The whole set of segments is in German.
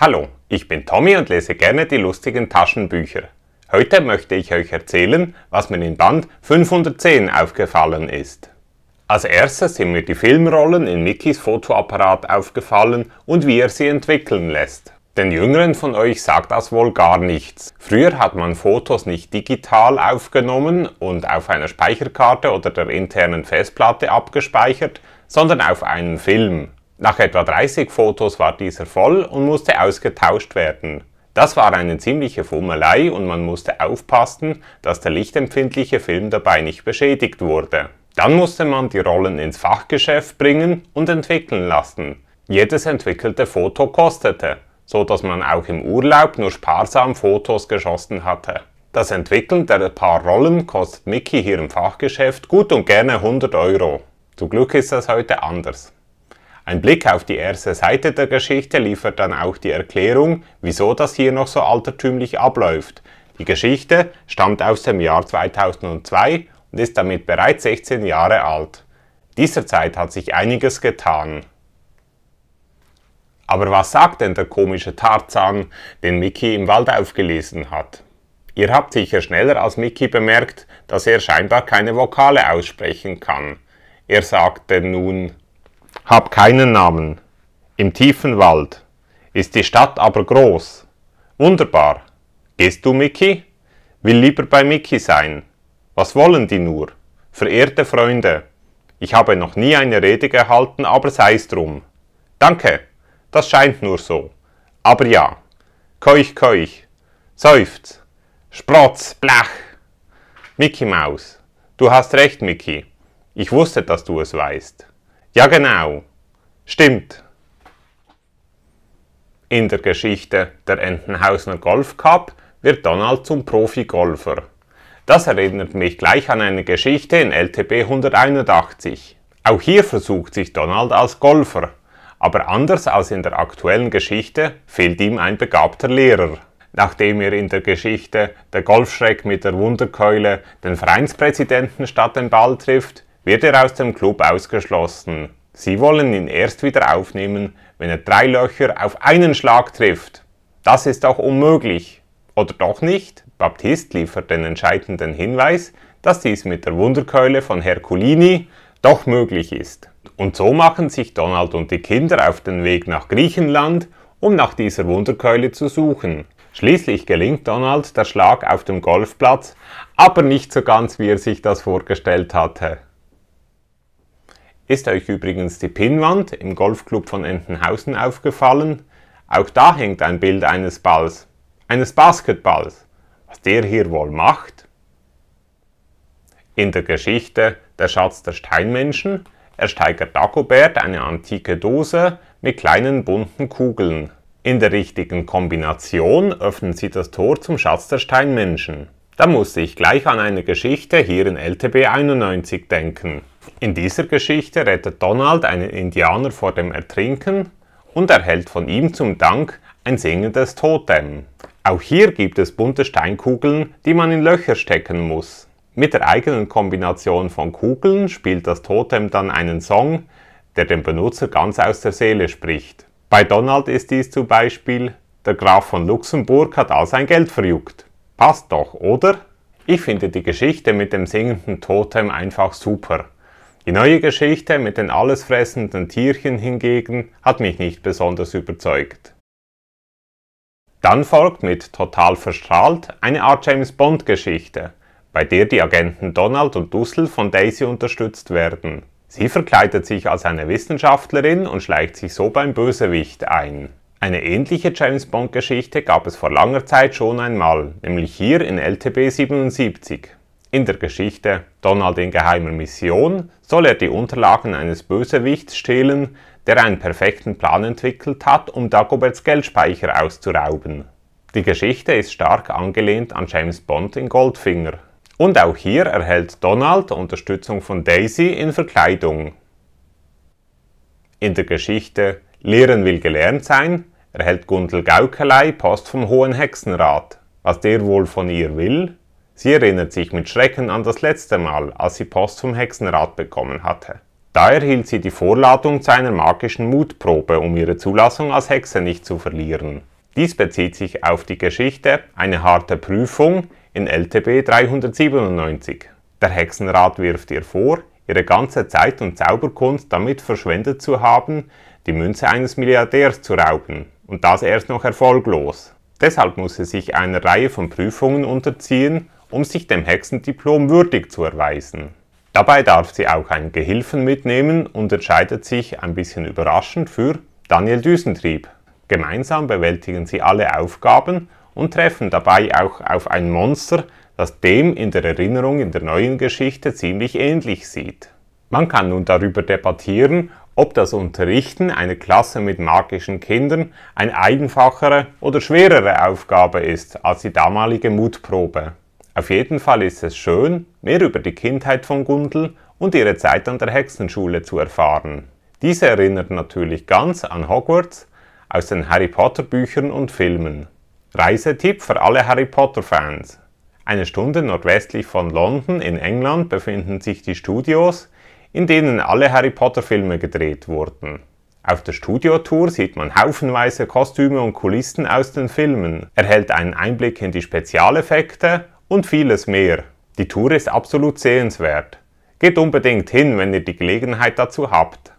Hallo, ich bin Tommy und lese gerne die lustigen Taschenbücher. Heute möchte ich euch erzählen, was mir in Band 510 aufgefallen ist. Als erstes sind mir die Filmrollen in Mickeys Fotoapparat aufgefallen und wie er sie entwickeln lässt. Den Jüngeren von euch sagt das wohl gar nichts. Früher hat man Fotos nicht digital aufgenommen und auf einer Speicherkarte oder der internen Festplatte abgespeichert, sondern auf einen Film. Nach etwa 30 Fotos war dieser voll und musste ausgetauscht werden. Das war eine ziemliche Fummelei und man musste aufpassen, dass der lichtempfindliche Film dabei nicht beschädigt wurde. Dann musste man die Rollen ins Fachgeschäft bringen und entwickeln lassen. Jedes entwickelte Foto kostete, so dass man auch im Urlaub nur sparsam Fotos geschossen hatte. Das Entwickeln der paar Rollen kostet Mickey hier im Fachgeschäft gut und gerne 100 Euro. Zum Glück ist das heute anders. Ein Blick auf die erste Seite der Geschichte liefert dann auch die Erklärung, wieso das hier noch so altertümlich abläuft. Die Geschichte stammt aus dem Jahr 2002 und ist damit bereits 16 Jahre alt. Dieser Zeit hat sich einiges getan. Aber was sagt denn der komische Tarzan, den Mickey im Wald aufgelesen hat? Ihr habt sicher schneller als Mickey bemerkt, dass er scheinbar keine Vokale aussprechen kann. Er sagte nun hab keinen Namen. Im tiefen Wald ist die Stadt aber groß. Wunderbar. Gehst du, Mickey? Will lieber bei Mickey sein. Was wollen die nur? Verehrte Freunde, ich habe noch nie eine Rede gehalten, aber sei's drum. Danke, das scheint nur so. Aber ja, keuch, keuch, seufz, sprotz, blach. Mickey Maus, du hast recht, Mickey. Ich wusste, dass du es weißt. Ja genau, stimmt. In der Geschichte der Entenhausener Golf Cup wird Donald zum Profigolfer. Das erinnert mich gleich an eine Geschichte in LTB 181. Auch hier versucht sich Donald als Golfer, aber anders als in der aktuellen Geschichte fehlt ihm ein begabter Lehrer. Nachdem er in der Geschichte der Golfschreck mit der Wunderkeule den Vereinspräsidenten statt dem Ball trifft, wird er aus dem Club ausgeschlossen. Sie wollen ihn erst wieder aufnehmen, wenn er drei Löcher auf einen Schlag trifft. Das ist auch unmöglich. Oder doch nicht? Baptist liefert den entscheidenden Hinweis, dass dies mit der Wunderkeule von Herculini doch möglich ist. Und so machen sich Donald und die Kinder auf den Weg nach Griechenland, um nach dieser Wunderkeule zu suchen. Schließlich gelingt Donald der Schlag auf dem Golfplatz, aber nicht so ganz, wie er sich das vorgestellt hatte. Ist euch übrigens die Pinnwand im Golfclub von Entenhausen aufgefallen? Auch da hängt ein Bild eines Balls, eines Basketballs. Was der hier wohl macht? In der Geschichte Der Schatz der Steinmenschen ersteigert Dagobert eine antike Dose mit kleinen bunten Kugeln. In der richtigen Kombination öffnen sie das Tor zum Schatz der Steinmenschen. Da muss ich gleich an eine Geschichte hier in LTB 91 denken. In dieser Geschichte rettet Donald einen Indianer vor dem Ertrinken und erhält von ihm zum Dank ein singendes Totem. Auch hier gibt es bunte Steinkugeln, die man in Löcher stecken muss. Mit der eigenen Kombination von Kugeln spielt das Totem dann einen Song, der dem Benutzer ganz aus der Seele spricht. Bei Donald ist dies zum Beispiel der Graf von Luxemburg hat all sein Geld verjuckt. Passt doch, oder? Ich finde die Geschichte mit dem singenden Totem einfach super. Die neue Geschichte mit den allesfressenden Tierchen hingegen hat mich nicht besonders überzeugt. Dann folgt mit Total verstrahlt eine Art James Bond Geschichte, bei der die Agenten Donald und Dussel von Daisy unterstützt werden. Sie verkleidet sich als eine Wissenschaftlerin und schleicht sich so beim Bösewicht ein. Eine ähnliche James Bond Geschichte gab es vor langer Zeit schon einmal, nämlich hier in LTB 77. In der Geschichte Donald in geheimer Mission soll er die Unterlagen eines Bösewichts stehlen, der einen perfekten Plan entwickelt hat, um Dagoberts Geldspeicher auszurauben. Die Geschichte ist stark angelehnt an James Bond in Goldfinger. Und auch hier erhält Donald Unterstützung von Daisy in Verkleidung. In der Geschichte Lehren will gelernt sein erhält Gundel Gaukelei Post vom Hohen Hexenrat. Was der wohl von ihr will? Sie erinnert sich mit Schrecken an das letzte Mal, als sie Post vom Hexenrat bekommen hatte. Da erhielt sie die Vorladung zu einer magischen Mutprobe, um ihre Zulassung als Hexe nicht zu verlieren. Dies bezieht sich auf die Geschichte Eine harte Prüfung in LTB 397. Der Hexenrat wirft ihr vor, ihre ganze Zeit und Zauberkunst damit verschwendet zu haben, die Münze eines Milliardärs zu rauben, und das erst noch erfolglos. Deshalb muss sie sich einer Reihe von Prüfungen unterziehen, um sich dem Hexendiplom würdig zu erweisen. Dabei darf sie auch einen Gehilfen mitnehmen und entscheidet sich ein bisschen überraschend für Daniel Düsentrieb. Gemeinsam bewältigen sie alle Aufgaben und treffen dabei auch auf ein Monster, das dem in der Erinnerung in der neuen Geschichte ziemlich ähnlich sieht. Man kann nun darüber debattieren, ob das Unterrichten einer Klasse mit magischen Kindern eine einfachere oder schwerere Aufgabe ist als die damalige Mutprobe. Auf jeden Fall ist es schön, mehr über die Kindheit von Gundel und ihre Zeit an der Hexenschule zu erfahren. Diese erinnert natürlich ganz an Hogwarts aus den Harry Potter Büchern und Filmen. Reisetipp für alle Harry Potter Fans. Eine Stunde nordwestlich von London in England befinden sich die Studios, in denen alle Harry Potter Filme gedreht wurden. Auf der Studiotour sieht man haufenweise Kostüme und Kulissen aus den Filmen, erhält einen Einblick in die Spezialeffekte und vieles mehr. Die Tour ist absolut sehenswert. Geht unbedingt hin, wenn ihr die Gelegenheit dazu habt.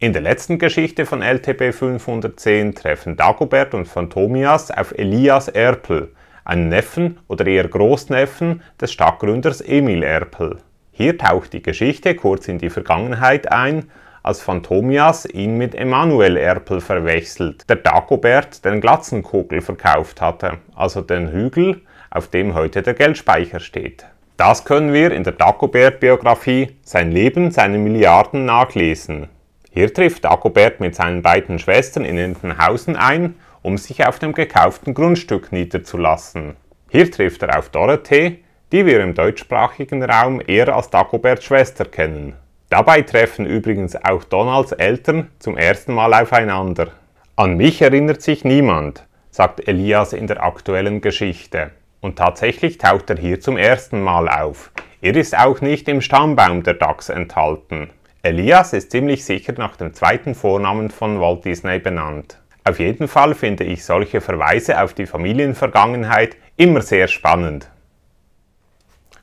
In der letzten Geschichte von LTB 510 treffen Dagobert und Phantomias auf Elias Erpel, einen Neffen oder eher Großneffen des Stadtgründers Emil Erpel. Hier taucht die Geschichte kurz in die Vergangenheit ein, als Phantomias ihn mit Emanuel Erpel verwechselt, der Dagobert den Glatzenkugel verkauft hatte, also den Hügel, auf dem heute der Geldspeicher steht. Das können wir in der Dagobert-Biografie Sein Leben, seine Milliarden nachlesen. Hier trifft Dagobert mit seinen beiden Schwestern in Entenhausen ein, um sich auf dem gekauften Grundstück niederzulassen. Hier trifft er auf Dorothee, die wir im deutschsprachigen Raum eher als Dagoberts Schwester kennen. Dabei treffen übrigens auch Donalds Eltern zum ersten Mal aufeinander. An mich erinnert sich niemand, sagt Elias in der aktuellen Geschichte. Und tatsächlich taucht er hier zum ersten Mal auf. Er ist auch nicht im Stammbaum der DAX enthalten. Elias ist ziemlich sicher nach dem zweiten Vornamen von Walt Disney benannt. Auf jeden Fall finde ich solche Verweise auf die Familienvergangenheit immer sehr spannend.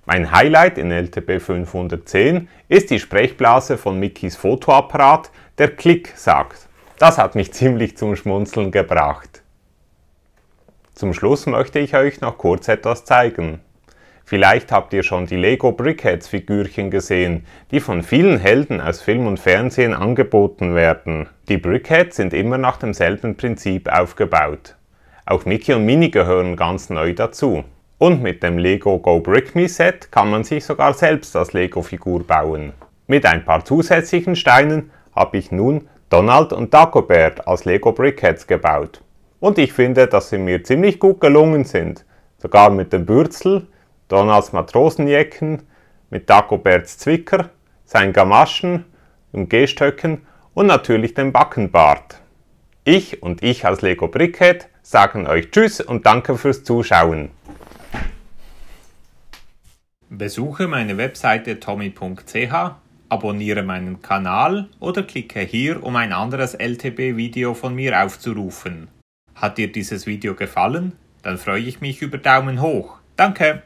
Mein Highlight in LTP 510 ist die Sprechblase von Mickeys Fotoapparat, der Klick sagt. Das hat mich ziemlich zum Schmunzeln gebracht. Zum Schluss möchte ich euch noch kurz etwas zeigen. Vielleicht habt ihr schon die Lego Brickheads Figürchen gesehen, die von vielen Helden aus Film und Fernsehen angeboten werden. Die Brickheads sind immer nach demselben Prinzip aufgebaut. Auch Mickey und Minnie gehören ganz neu dazu. Und mit dem Lego Go Brick Me Set kann man sich sogar selbst als Lego-Figur bauen. Mit ein paar zusätzlichen Steinen habe ich nun Donald und Dagobert als Lego Brickheads gebaut und ich finde, dass sie mir ziemlich gut gelungen sind. Sogar mit dem Bürzel, Donalds Matrosenjecken, mit Dagoberts Zwicker, seinen Gamaschen, dem Gehstöcken und natürlich dem Backenbart. Ich und ich als Lego Brickhead sagen euch Tschüss und danke fürs Zuschauen. Besuche meine Webseite tommy.ch, abonniere meinen Kanal oder klicke hier, um ein anderes LTB-Video von mir aufzurufen. Hat dir dieses Video gefallen? Dann freue ich mich über Daumen hoch. Danke!